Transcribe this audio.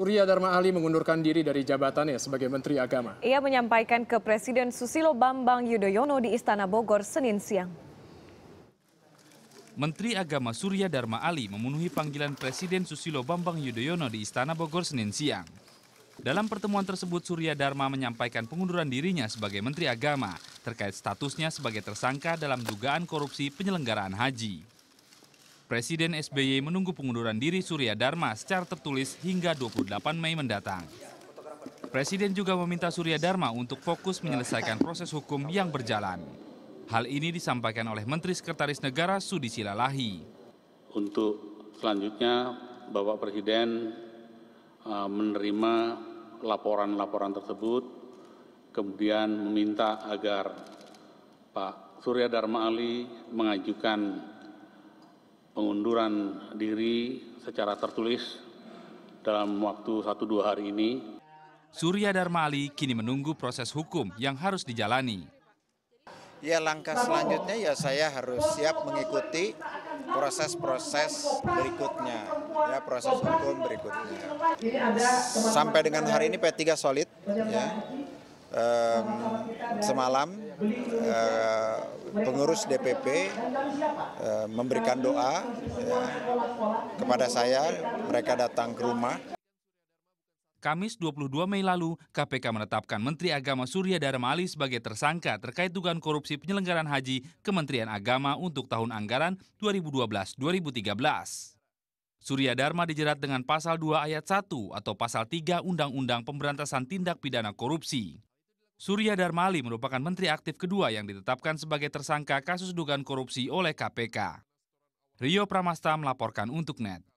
Surya Dharma Ali mengundurkan diri dari jabatannya sebagai Menteri Agama. Ia menyampaikan ke Presiden Susilo Bambang Yudhoyono di Istana Bogor Senin siang. Menteri Agama Surya Dharma Ali memenuhi panggilan Presiden Susilo Bambang Yudhoyono di Istana Bogor Senin siang. Dalam pertemuan tersebut, Surya Dharma menyampaikan pengunduran dirinya sebagai Menteri Agama terkait statusnya sebagai tersangka dalam dugaan korupsi penyelenggaraan haji. Presiden SBY menunggu pengunduran diri Surya Dharma secara tertulis hingga 28 Mei mendatang. Presiden juga meminta Surya Dharma untuk fokus menyelesaikan proses hukum yang berjalan. Hal ini disampaikan oleh Menteri Sekretaris Negara Sudi Silalahi. Untuk selanjutnya Bapak Presiden e, menerima laporan-laporan tersebut, kemudian meminta agar Pak Surya Dharma Ali mengajukan pengunduran diri secara tertulis dalam waktu satu dua hari ini. Surya Darmali kini menunggu proses hukum yang harus dijalani. Ya langkah selanjutnya ya saya harus siap mengikuti proses-proses berikutnya, ya proses hukum berikutnya. Sampai dengan hari ini P3 solid, ya. Um, semalam uh, pengurus DPP eh, memberikan doa ya, kepada saya, mereka datang ke rumah. Kamis 22 Mei lalu, KPK menetapkan Menteri Agama Surya Dharma Ali sebagai tersangka terkait dugaan korupsi penyelenggaraan haji Kementerian Agama untuk tahun anggaran 2012-2013. Surya Dharma dijerat dengan pasal 2 ayat 1 atau pasal 3 Undang-Undang Pemberantasan Tindak Pidana Korupsi. Surya Darmali merupakan menteri aktif kedua yang ditetapkan sebagai tersangka kasus dugaan korupsi oleh KPK. Rio Pramasta melaporkan untuk NET.